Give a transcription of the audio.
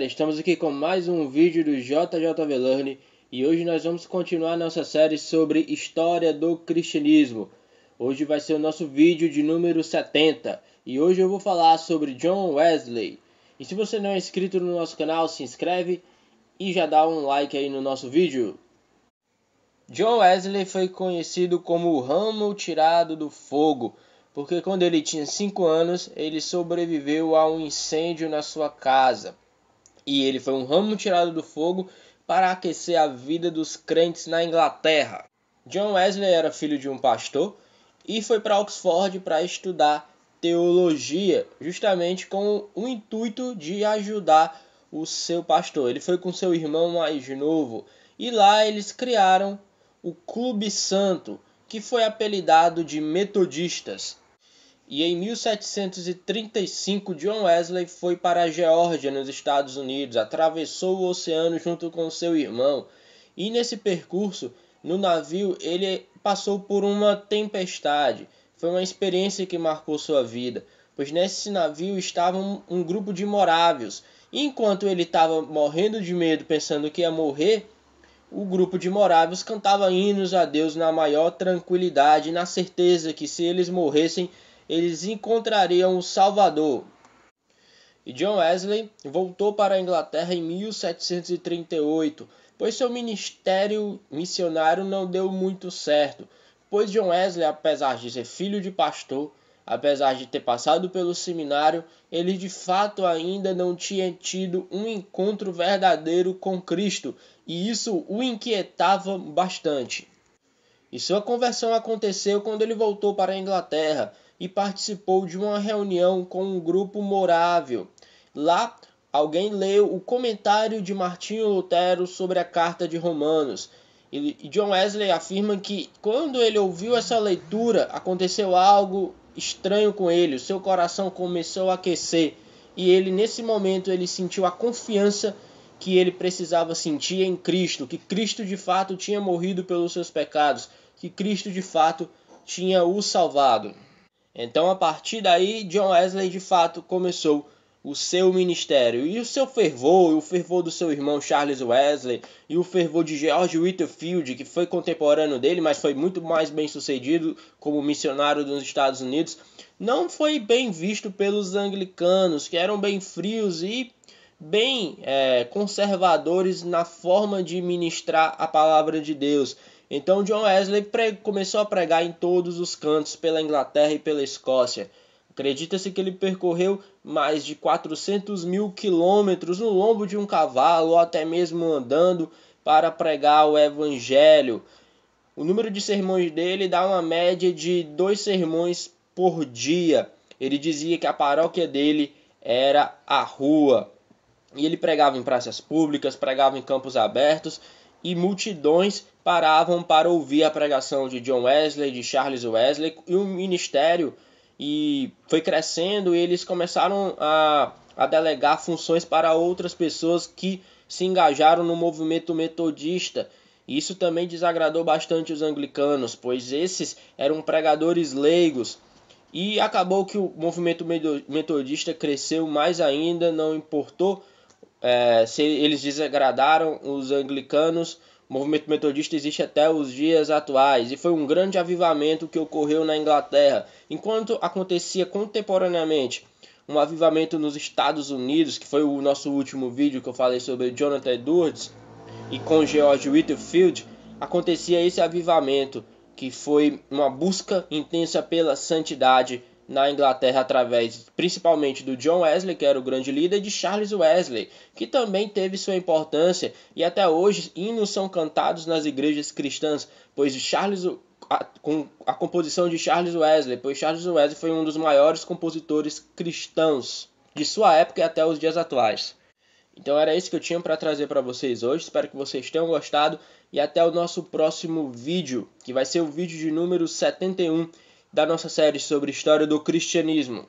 galera, estamos aqui com mais um vídeo do JJV Learn e hoje nós vamos continuar nossa série sobre História do Cristianismo. Hoje vai ser o nosso vídeo de número 70 e hoje eu vou falar sobre John Wesley. E se você não é inscrito no nosso canal, se inscreve e já dá um like aí no nosso vídeo. John Wesley foi conhecido como o ramo tirado do fogo porque quando ele tinha 5 anos, ele sobreviveu a um incêndio na sua casa e ele foi um ramo tirado do fogo para aquecer a vida dos crentes na Inglaterra. John Wesley era filho de um pastor e foi para Oxford para estudar teologia, justamente com o intuito de ajudar o seu pastor. Ele foi com seu irmão mais novo e lá eles criaram o Clube Santo, que foi apelidado de Metodistas. E em 1735, John Wesley foi para a Geórgia, nos Estados Unidos, atravessou o oceano junto com seu irmão. E nesse percurso, no navio, ele passou por uma tempestade. Foi uma experiência que marcou sua vida, pois nesse navio estava um, grupo de moráveis. E enquanto ele estava morrendo de medo, pensando que ia morrer, o grupo de moráveis cantava hinos a Deus na maior tranquilidade, na certeza que se eles morressem, eles encontrariam o Salvador. E John Wesley voltou para a Inglaterra em 1738, pois seu ministério missionário não deu muito certo, pois John Wesley, apesar de ser filho de pastor, apesar de ter passado pelo seminário, ele de fato ainda não tinha tido um encontro verdadeiro com Cristo, e isso o inquietava bastante. E sua conversão aconteceu quando ele voltou para a Inglaterra, e participou de uma reunião com um grupo morável. Lá, alguém leu o comentário de Martinho Lutero sobre a Carta de Romanos. E John Wesley afirma que quando ele ouviu essa leitura, aconteceu algo estranho com ele, o seu coração começou a aquecer e ele nesse momento ele sentiu a confiança que ele precisava sentir em Cristo, que Cristo de fato tinha morrido pelos seus pecados, que Cristo de fato tinha o salvado. Então, a partir daí, John Wesley de fato começou o seu ministério e o seu fervor, e o fervor do seu irmão Charles Wesley e o fervor de George Whitfield que foi contemporâneo dele, mas foi muito mais bem sucedido como missionário nos Estados Unidos, não foi bem visto pelos anglicanos, que eram bem frios e bem é, conservadores na forma de ministrar a palavra de Deus. Então John Wesley começou a pregar em todos os cantos pela Inglaterra e pela Escócia. Acredita-se que ele percorreu mais de 400 mil quilômetros no lombo de um cavalo ou até mesmo andando para pregar o Evangelho. O número de sermões dele dá uma média de dois sermões por dia. Ele dizia que a paróquia dele era a rua. E ele pregava em praças públicas, pregava em campos abertos e multidões paravam para ouvir a pregação de John Wesley, de Charles Wesley e o ministério e foi crescendo e eles começaram a, a delegar funções para outras pessoas que se engajaram no movimento metodista. Isso também desagradou bastante os anglicanos, pois esses eram pregadores leigos. E acabou que o movimento metodista cresceu mais ainda, não importou é, se eles desagradaram os anglicanos, o movimento metodista existe até os dias atuais e foi um grande avivamento que ocorreu na Inglaterra, enquanto acontecia contemporaneamente um avivamento nos Estados Unidos, que foi o nosso último vídeo que eu falei sobre Jonathan Edwards e com George Whitefield, acontecia esse avivamento que foi uma busca intensa pela santidade na Inglaterra através principalmente do John Wesley, que era o grande líder, e de Charles Wesley, que também teve sua importância e até hoje hinos são cantados nas igrejas cristãs, pois Charles a, com a composição de Charles Wesley, pois Charles Wesley foi um dos maiores compositores cristãos de sua época e até os dias atuais. Então era isso que eu tinha para trazer para vocês hoje. Espero que vocês tenham gostado e até o nosso próximo vídeo, que vai ser o vídeo de número 71 da nossa série sobre história do cristianismo.